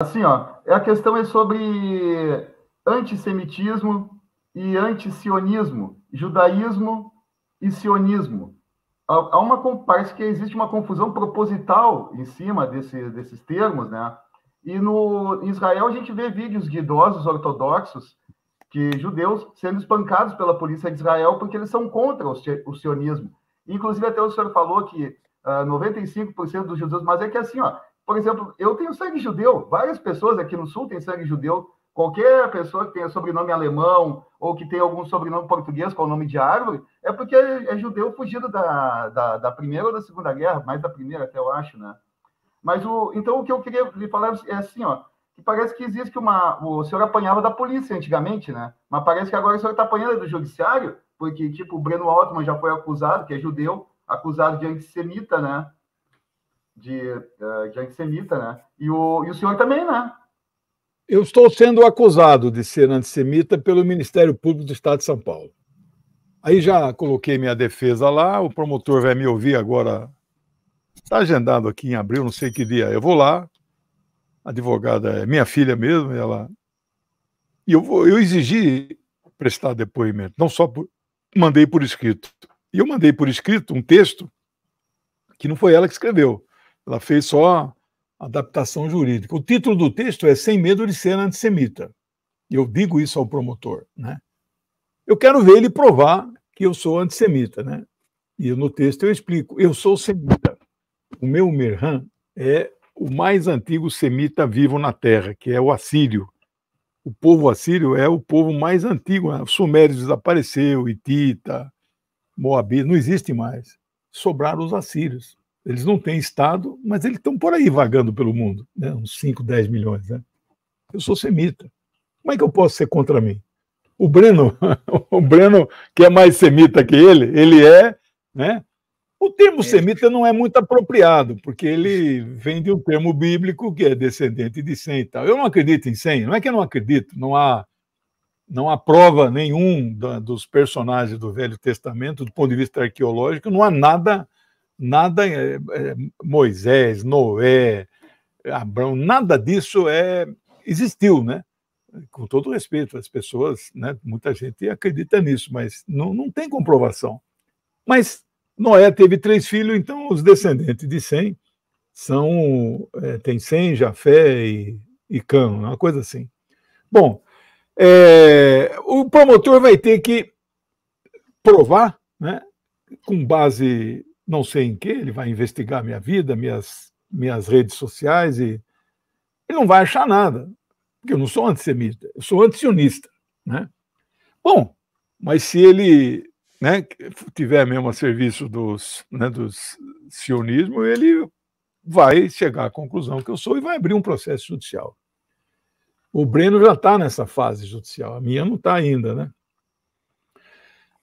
Assim, ó, é a questão é sobre antissemitismo e antisionismo, judaísmo e sionismo. Há uma parece que existe uma confusão proposital em cima desse, desses termos, né? E no em Israel a gente vê vídeos de idosos ortodoxos que judeus sendo espancados pela polícia de Israel porque eles são contra o, o sionismo. Inclusive até o senhor falou que uh, ah, 95% dos judeus, mas é que assim, ó, por exemplo, eu tenho sangue judeu, várias pessoas aqui no Sul têm sangue judeu. Qualquer pessoa que tenha sobrenome alemão ou que tenha algum sobrenome português com o nome de árvore, é porque é judeu fugido da, da, da Primeira ou da Segunda Guerra, mais da Primeira até eu acho, né? Mas o, então o que eu queria lhe falar é assim, ó, que parece que existe uma. O senhor apanhava da polícia antigamente, né? Mas parece que agora o senhor está apanhando do judiciário, porque, tipo, o Breno Altman já foi acusado, que é judeu, acusado de antissemita, né? de, é, de antissemita, né? E o, e o senhor também, né? Eu estou sendo acusado de ser antissemita pelo Ministério Público do Estado de São Paulo. Aí já coloquei minha defesa lá, o promotor vai me ouvir agora. Está agendado aqui em abril, não sei que dia. Eu vou lá, a advogada é minha filha mesmo, e ela. E eu, vou, eu exigi prestar depoimento, não só por. Mandei por escrito. E eu mandei por escrito um texto que não foi ela que escreveu. Ela fez só adaptação jurídica. O título do texto é Sem Medo de Ser Antissemita. E eu digo isso ao promotor. Né? Eu quero ver ele provar que eu sou antissemita. Né? E no texto eu explico. Eu sou semita. O meu Merhan é o mais antigo semita vivo na Terra, que é o assírio. O povo assírio é o povo mais antigo. Né? Os sumérios desapareceu, Hitita, Moabita, não existe mais. Sobraram os assírios. Eles não têm Estado, mas eles estão por aí vagando pelo mundo, né? uns 5, 10 milhões. Né? Eu sou semita. Como é que eu posso ser contra mim? O Breno, o Breno, que é mais semita que ele, ele é. Né? O termo é. semita não é muito apropriado, porque ele vem de um termo bíblico que é descendente de Sem e tal. Eu não acredito em Sem, não é que eu não acredito, não há não há prova nenhum da, dos personagens do Velho Testamento, do ponto de vista arqueológico, não há nada Nada, é, é, Moisés, Noé, Abraão, nada disso é existiu, né? Com todo respeito às pessoas, né? muita gente acredita nisso, mas não, não tem comprovação. Mas Noé teve três filhos, então os descendentes de Sem são é, tem Sem, Jafé e, e Cão, né? uma coisa assim. Bom, é, o promotor vai ter que provar, né, com base não sei em que, ele vai investigar minha vida, minhas, minhas redes sociais e ele não vai achar nada, porque eu não sou antissemita, eu sou antisionista, né? Bom, mas se ele né, tiver mesmo a serviço do né, dos sionismo, ele vai chegar à conclusão que eu sou e vai abrir um processo judicial. O Breno já está nessa fase judicial, a minha não está ainda, né?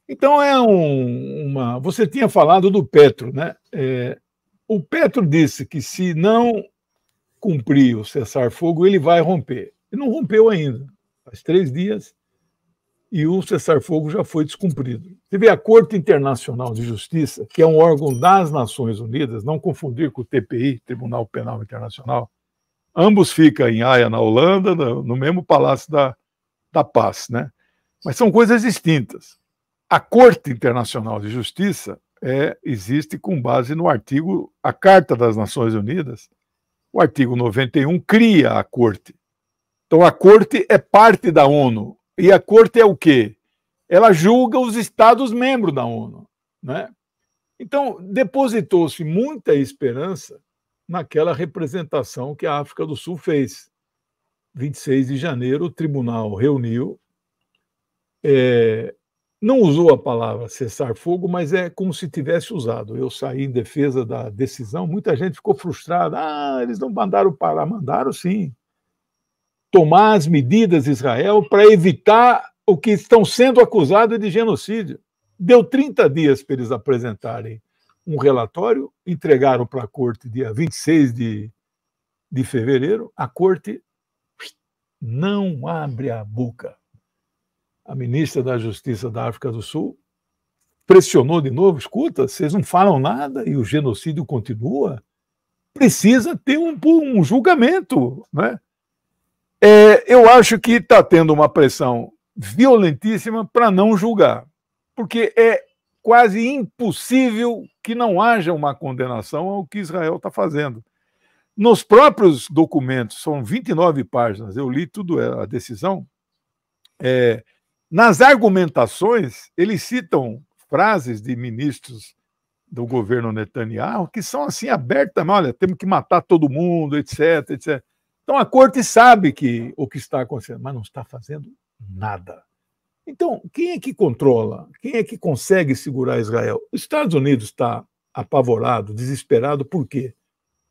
Então é um, uma. Você tinha falado do Petro, né? É, o Petro disse que se não cumprir o cessar-fogo, ele vai romper. E não rompeu ainda. Faz três dias e o cessar-fogo já foi descumprido. Você vê a Corte Internacional de Justiça, que é um órgão das Nações Unidas, não confundir com o TPI, Tribunal Penal Internacional. Ambos ficam em Haia, na Holanda, no mesmo Palácio da, da Paz, né? Mas são coisas distintas. A Corte Internacional de Justiça é, existe com base no artigo, a Carta das Nações Unidas, o artigo 91 cria a Corte. Então a Corte é parte da ONU. E a Corte é o quê? Ela julga os Estados-membros da ONU. Né? Então, depositou-se muita esperança naquela representação que a África do Sul fez. 26 de janeiro, o tribunal reuniu, é, não usou a palavra cessar fogo, mas é como se tivesse usado. Eu saí em defesa da decisão, muita gente ficou frustrada. Ah, eles não mandaram parar. Mandaram sim. Tomar as medidas, Israel, para evitar o que estão sendo acusados de genocídio. Deu 30 dias para eles apresentarem um relatório, entregaram para a corte dia 26 de, de fevereiro. A corte não abre a boca a ministra da Justiça da África do Sul, pressionou de novo: escuta, vocês não falam nada e o genocídio continua. Precisa ter um, um julgamento. Né? É, eu acho que está tendo uma pressão violentíssima para não julgar, porque é quase impossível que não haja uma condenação ao que Israel está fazendo. Nos próprios documentos, são 29 páginas, eu li tudo, é, a decisão, é, nas argumentações, eles citam frases de ministros do governo Netanyahu que são assim abertas, olha, temos que matar todo mundo, etc, etc. Então a corte sabe que o que está acontecendo, mas não está fazendo nada. Então, quem é que controla? Quem é que consegue segurar Israel? Os Estados Unidos está apavorado, desesperado, por quê?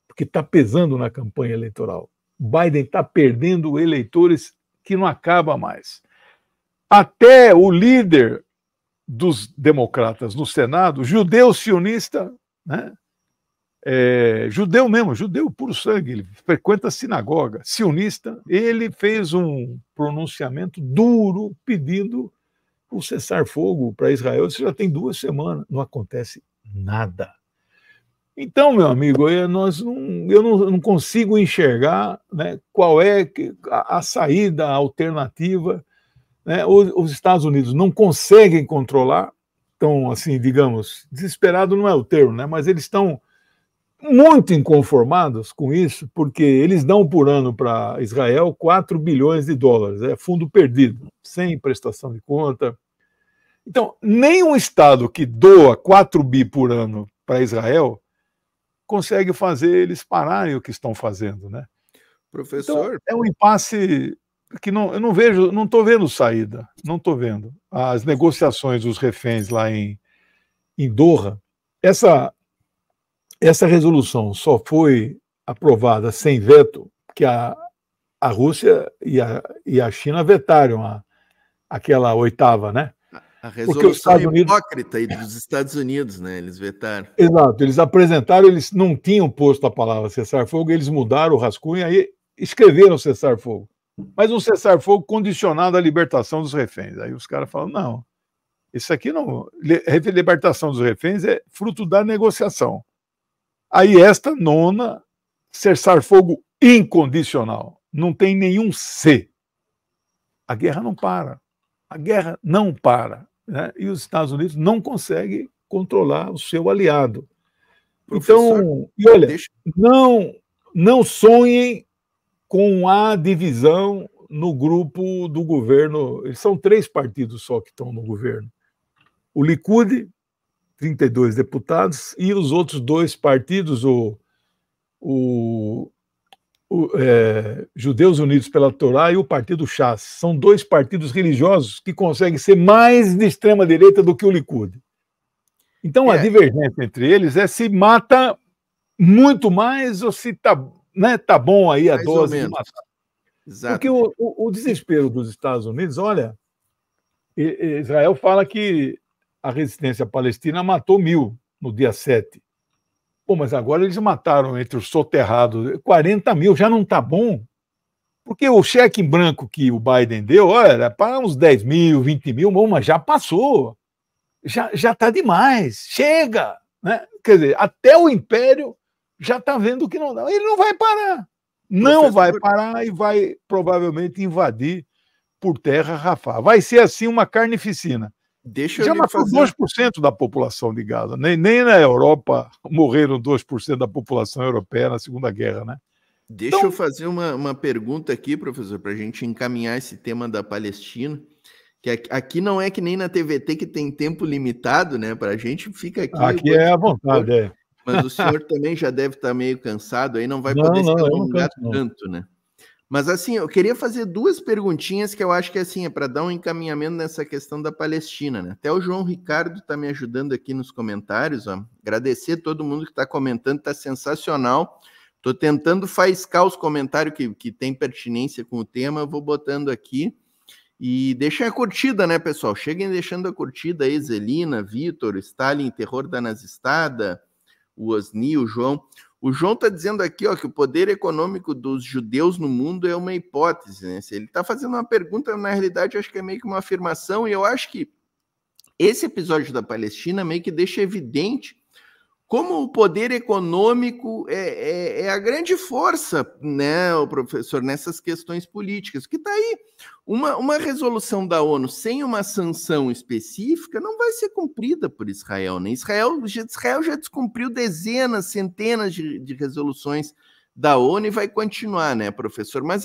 Porque está pesando na campanha eleitoral. Biden está perdendo eleitores que não acaba mais até o líder dos democratas no Senado, judeu sionista, né? É, judeu mesmo, judeu puro sangue, ele frequenta a sinagoga, sionista, ele fez um pronunciamento duro pedindo o cessar-fogo para Israel. Isso já tem duas semanas, não acontece nada. Então, meu amigo, eu, nós não, eu não, não consigo enxergar né, qual é a, a saída alternativa né? Os, os Estados Unidos não conseguem controlar, estão, assim, digamos, desesperado não é o termo, né? mas eles estão muito inconformados com isso, porque eles dão por ano para Israel 4 bilhões de dólares, é fundo perdido, sem prestação de conta. Então, nenhum Estado que doa 4 bi por ano para Israel consegue fazer eles pararem o que estão fazendo, né? Professor. Então, é um impasse que não, eu não vejo, não estou vendo saída, não estou vendo. As negociações dos reféns lá em, em Doha, essa, essa resolução só foi aprovada sem veto, que a, a Rússia e a, e a China vetaram a, aquela oitava, né? A resolução é hipócrita Unidos... dos Estados Unidos, né? Eles vetaram. Exato, eles apresentaram, eles não tinham posto a palavra cessar-fogo, eles mudaram o rascunho, aí escreveram cessar-fogo. Mas um cessar-fogo condicionado à libertação dos reféns. Aí os caras falam: não, isso aqui não. Libertação dos reféns é fruto da negociação. Aí esta nona, cessar-fogo incondicional. Não tem nenhum C. A guerra não para. A guerra não para. Né? E os Estados Unidos não conseguem controlar o seu aliado. Professor, então, e olha, deixa... não, não sonhem com a divisão no grupo do governo. São três partidos só que estão no governo: o Likud, 32 deputados, e os outros dois partidos, o, o, o é, Judeus Unidos pela Torá e o Partido Chás. São dois partidos religiosos que conseguem ser mais de extrema-direita do que o Likud. Então, é. a divergência entre eles é se mata muito mais ou se está né, tá bom aí a Mais dose de matar. Exato. Porque o, o, o, desespero dos Estados Unidos, olha, Israel fala que a resistência palestina matou mil no dia 7. Pô, mas agora eles mataram entre os soterrados 40 mil, já não está bom? Porque o cheque em branco que o Biden deu, olha, para uns 10 mil, 20 mil, mas já passou. Já está demais, chega. Né? Quer dizer, até o império já está vendo que não dá. Ele não vai parar. Não Professor... vai parar e vai provavelmente invadir por terra Rafah. Vai ser assim uma carnificina. Deixa já matou fazer... 2% da população de Gaza. Nem, nem na Europa morreram 2% da população europeia na Segunda Guerra, né? Deixa então... eu fazer uma, uma pergunta aqui, professor, para a gente encaminhar esse tema da Palestina. Que aqui não é que nem na TVT que tem tempo limitado, né? Para a gente fica aqui. Aqui é à vontade, é. Mas o senhor também já deve estar tá meio cansado aí, não vai poder não, se alongar tanto, né? Mas assim, eu queria fazer duas perguntinhas que eu acho que assim, é para dar um encaminhamento nessa questão da Palestina, né? Até o João Ricardo está me ajudando aqui nos comentários, ó. Agradecer todo mundo que está comentando, está sensacional. Estou tentando faiscar os comentários que, que tem pertinência com o tema, eu vou botando aqui. E deixem a curtida, né, pessoal? Cheguem deixando a curtida aí, Zelina, Vitor, Stalin, Terror da Nazistada, o Osni, o João. O João está dizendo aqui ó, que o poder econômico dos judeus no mundo é uma hipótese. Né? Ele está fazendo uma pergunta, na realidade, acho que é meio que uma afirmação, e eu acho que esse episódio da Palestina meio que deixa evidente como o poder econômico é, é, é, a grande força, né, professor, nessas questões políticas. Que está aí uma, uma resolução da ONU sem uma sanção específica não vai ser cumprida por Israel. Né? Israel, Israel já descumpriu dezenas, centenas de, de resoluções da ONU e vai continuar, né, professor? Mas